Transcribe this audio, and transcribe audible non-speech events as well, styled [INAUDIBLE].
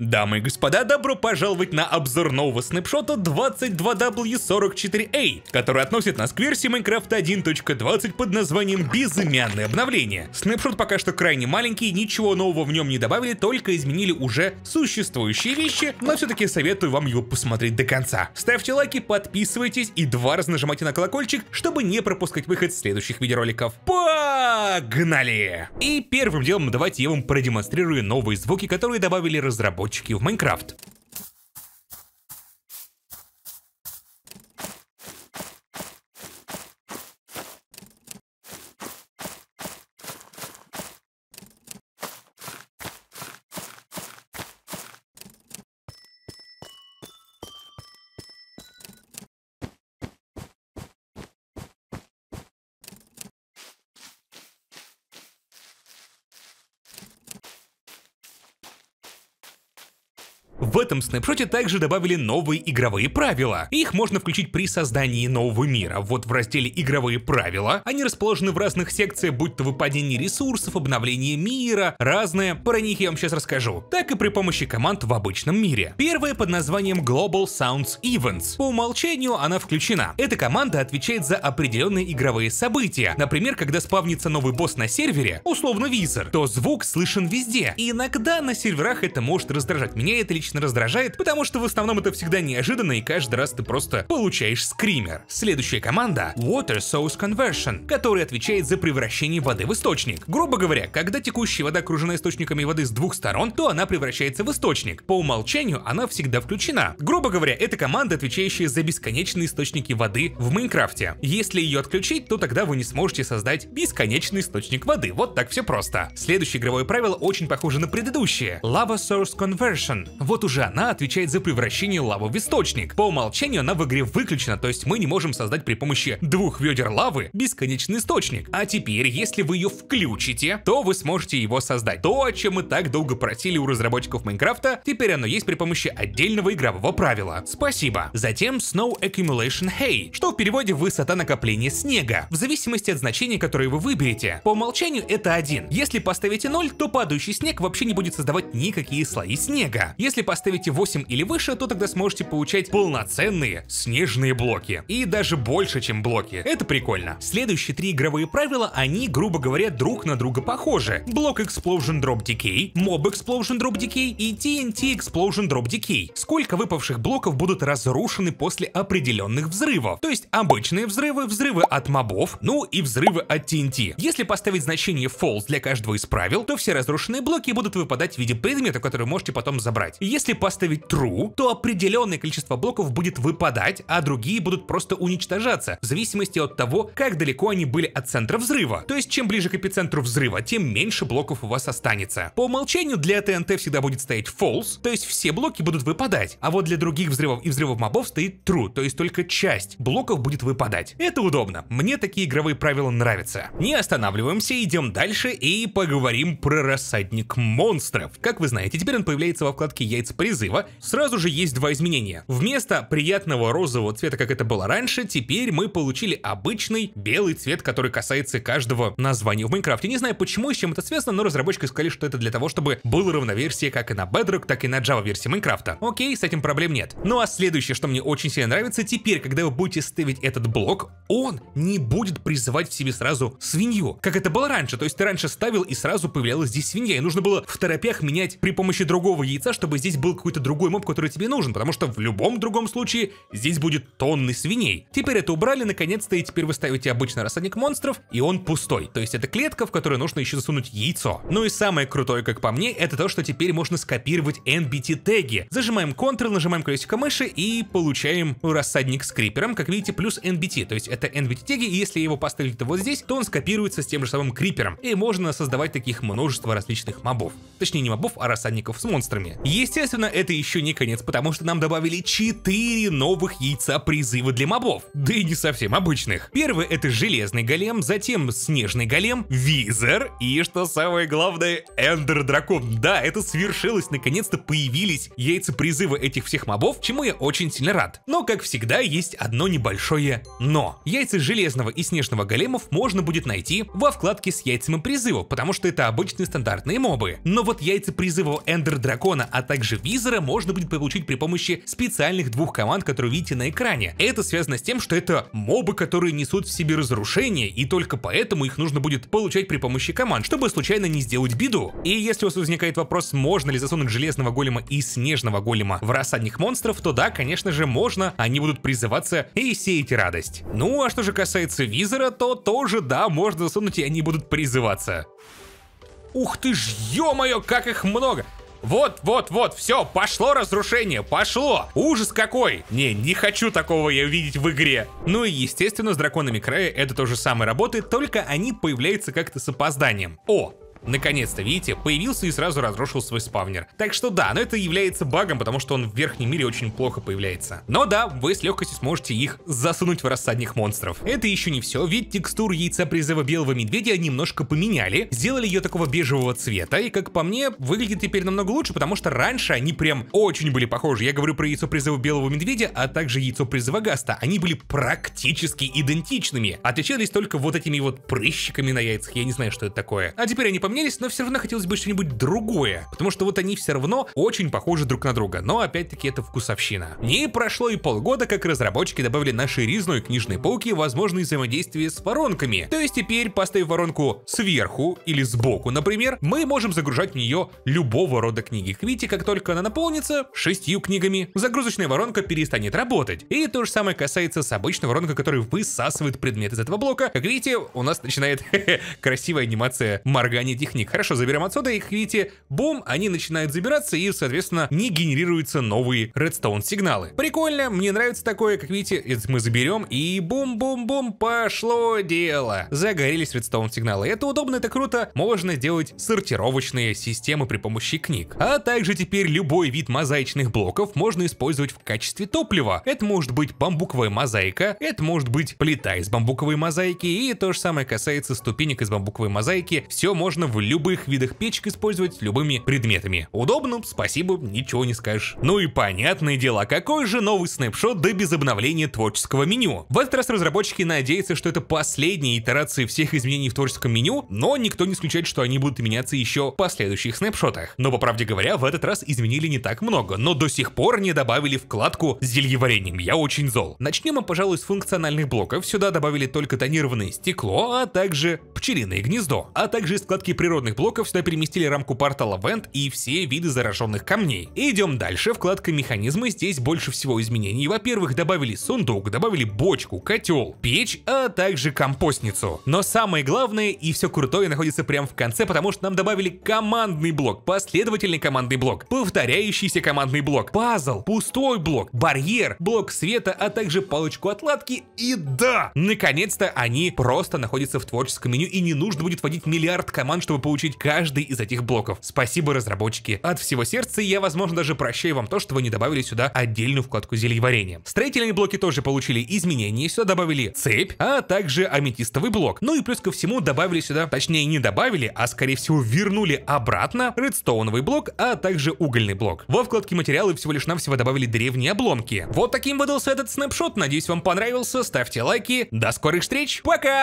Дамы и господа, добро пожаловать на обзор нового снапшота 22W44A, который относит нас к версии Minecraft 1.20 под названием «Безымянное обновление». Снапшот пока что крайне маленький, ничего нового в нем не добавили, только изменили уже существующие вещи, но все-таки советую вам его посмотреть до конца. Ставьте лайки, подписывайтесь и два раза нажимайте на колокольчик, чтобы не пропускать выход следующих видеороликов. Погнали! И первым делом давайте я вам продемонстрирую новые звуки, которые добавили разработчики разработчики в Майнкрафт. В этом снапшоте также добавили новые игровые правила. Их можно включить при создании нового мира. Вот в разделе «Игровые правила» они расположены в разных секциях, будь то выпадение ресурсов, обновление мира, разное. Про них я вам сейчас расскажу. Так и при помощи команд в обычном мире. Первая под названием Global Sounds Events. По умолчанию она включена. Эта команда отвечает за определенные игровые события. Например, когда спавнится новый босс на сервере, условно визор, то звук слышен везде. И иногда на серверах это может раздражать. Меня это лично лично раздражает, потому что в основном это всегда неожиданно и каждый раз ты просто получаешь скример. Следующая команда — Water Source Conversion, которая отвечает за превращение воды в источник. Грубо говоря, когда текущая вода окружена источниками воды с двух сторон, то она превращается в источник. По умолчанию она всегда включена. Грубо говоря, это команда, отвечающая за бесконечные источники воды в Майнкрафте. Если ее отключить, то тогда вы не сможете создать бесконечный источник воды. Вот так все просто. Следующее игровое правило очень похоже на предыдущее. Lava Source Conversion. Вот вот уже она отвечает за превращение лавы в источник. По умолчанию она в игре выключена, то есть мы не можем создать при помощи двух ведер лавы бесконечный источник. А теперь, если вы ее включите, то вы сможете его создать. То, о чем мы так долго просили у разработчиков Майнкрафта, теперь оно есть при помощи отдельного игрового правила. Спасибо. Затем Snow Accumulation Hay, что в переводе высота накопления снега, в зависимости от значения, которое вы выберете. По умолчанию это один. Если поставите 0, то падающий снег вообще не будет создавать никакие слои снега. Если поставите 8 или выше, то тогда сможете получать полноценные снежные блоки. И даже больше, чем блоки. Это прикольно. Следующие три игровые правила, они, грубо говоря, друг на друга похожи. Блок Explosion Drop Decay, Mob Explosion Drop Decay и TNT Explosion Drop Decay. Сколько выпавших блоков будут разрушены после определенных взрывов. То есть обычные взрывы, взрывы от мобов, ну и взрывы от TNT. Если поставить значение false для каждого из правил, то все разрушенные блоки будут выпадать в виде предмета, который можете потом забрать. Если если поставить true, то определенное количество блоков будет выпадать, а другие будут просто уничтожаться, в зависимости от того, как далеко они были от центра взрыва. То есть, чем ближе к эпицентру взрыва, тем меньше блоков у вас останется. По умолчанию для ТНТ всегда будет стоять false, то есть все блоки будут выпадать, а вот для других взрывов и взрывов мобов стоит true, то есть только часть блоков будет выпадать. Это удобно, мне такие игровые правила нравятся. Не останавливаемся, идем дальше и поговорим про рассадник монстров. Как вы знаете, теперь он появляется во вкладке «Яйца призыва». Сразу же есть два изменения. Вместо приятного розового цвета, как это было раньше, теперь мы получили обычный белый цвет, который касается каждого названия в Майнкрафте. Не знаю почему и с чем это связано, но разработчики сказали, что это для того, чтобы было равновесие как и на Bedrock, так и на Java версии Майнкрафта. Окей, с этим проблем нет. Ну а следующее, что мне очень сильно нравится, теперь, когда вы будете ставить этот блок, он не будет призывать в себе сразу свинью, как это было раньше. То есть ты раньше ставил и сразу появлялась здесь свинья, и нужно было в торопях менять при помощи другого яйца, чтобы здесь был какой-то другой моб, который тебе нужен, потому что в любом другом случае здесь будет тонны свиней. Теперь это убрали наконец-то, и теперь вы ставите обычный рассадник монстров, и он пустой. То есть это клетка, в которую нужно еще засунуть яйцо. Ну и самое крутое, как по мне, это то, что теперь можно скопировать NBT теги. Зажимаем Ctrl, нажимаем колесико мыши и получаем рассадник с крипером, как видите, плюс NBT. То есть это NBT теги, и если его поставить вот здесь, то он скопируется с тем же самым крипером. И можно создавать таких множество различных мобов. Точнее не мобов, а рассадников с монстрами. Естественно, это еще не конец, потому что нам добавили 4 новых яйца призыва для мобов. Да и не совсем обычных. Первый это железный голем, затем снежный голем, визер и, что самое главное, эндер дракон. Да, это свершилось, наконец-то появились появились яйца призыва этих всех мобов, чему я очень сильно рад. Но, как всегда, есть одно небольшое «но». Яйца железного и снежного големов можно будет найти во вкладке с яйцами призывов, потому что это обычные стандартные мобы. Но вот яйца призыва Эндер Дракона, а также Визера можно будет получить при помощи специальных двух команд, которые видите на экране. Это связано с тем, что это мобы, которые несут в себе разрушение, и только поэтому их нужно будет получать при помощи команд, чтобы случайно не сделать беду. И если у вас возникает вопрос, можно ли засунуть железного голема и снежного голема в рассадник монстров, то да, конечно же, можно, они будут призываться и сеять радость. Ну а что же касается визора, то тоже да, можно засунуть и они будут призываться. Ух ты ж, ё-моё, как их много! Вот, вот, вот, все, пошло разрушение, пошло. Ужас какой. Не, не хочу такого я видеть в игре. Ну и естественно с драконами края это то же самое работает, только они появляются как-то с опозданием. О, Наконец-то, видите, появился и сразу разрушил свой спавнер. Так что да, но это является багом, потому что он в верхнем мире очень плохо появляется. Но да, вы с легкостью сможете их засунуть в рассадник монстров. Это еще не все, ведь текстуру яйца призыва белого медведя немножко поменяли, сделали ее такого бежевого цвета, и как по мне, выглядит теперь намного лучше, потому что раньше они прям очень были похожи. Я говорю про яйцо призыва белого медведя, а также яйцо призыва гаста. Они были практически идентичными. Отличались только вот этими вот прыщиками на яйцах, я не знаю, что это такое. А теперь они поменяли поменялись, но все равно хотелось бы что-нибудь другое, потому что вот они все равно очень похожи друг на друга, но опять-таки это вкусовщина. Не прошло и полгода, как разработчики добавили нашей резной книжной полки возможные взаимодействия с воронками. То есть теперь, поставив воронку сверху или сбоку, например, мы можем загружать в нее любого рода книги. Видите, как только она наполнится шестью книгами, загрузочная воронка перестанет работать. И то же самое касается с обычной воронкой, которая высасывает предмет из этого блока. Как видите, у нас начинает [LAUGHS] красивая анимация моргания этих них Хорошо, заберем отсюда их, видите, бум, они начинают забираться и, соответственно, не генерируются новые редстоун сигналы. Прикольно, мне нравится такое, как видите, мы заберем и бум-бум-бум, пошло дело. Загорелись редстоун сигналы. Это удобно, это круто, можно делать сортировочные системы при помощи книг. А также теперь любой вид мозаичных блоков можно использовать в качестве топлива. Это может быть бамбуковая мозаика, это может быть плита из бамбуковой мозаики и то же самое касается ступенек из бамбуковой мозаики. Все можно в любых видах печек использовать с любыми предметами. Удобно, спасибо, ничего не скажешь. Ну и понятное дело, какой же новый снэпшот да без обновления творческого меню? В этот раз разработчики надеются, что это последняя итерация всех изменений в творческом меню, но никто не исключает, что они будут меняться еще в последующих снэпшотах. Но по правде говоря, в этот раз изменили не так много, но до сих пор не добавили вкладку с зельеварением, я очень зол. Начнем мы, пожалуй, с функциональных блоков, сюда добавили только тонированное стекло, а также пчелиное гнездо, а также из вкладки природных блоков сюда переместили рамку портала Вент и все виды зараженных камней. идем дальше, вкладка механизмы, здесь больше всего изменений. Во-первых, добавили сундук, добавили бочку, котел, печь, а также компостницу. Но самое главное и все крутое находится прямо в конце, потому что нам добавили командный блок, последовательный командный блок, повторяющийся командный блок, пазл, пустой блок, барьер, блок света, а также палочку отладки и да! Наконец-то они просто находятся в творческом меню и не нужно будет вводить миллиард команд, чтобы получить каждый из этих блоков. Спасибо, разработчики. От всего сердца я, возможно, даже прощаю вам то, что вы не добавили сюда отдельную вкладку зельеварения. Строительные блоки тоже получили изменения, сюда добавили цепь, а также аметистовый блок. Ну и плюс ко всему добавили сюда, точнее не добавили, а скорее всего вернули обратно редстоуновый блок, а также угольный блок. Во вкладке материалы всего лишь навсего добавили древние обломки. Вот таким выдался этот снапшот, надеюсь вам понравился, ставьте лайки, до скорых встреч, пока!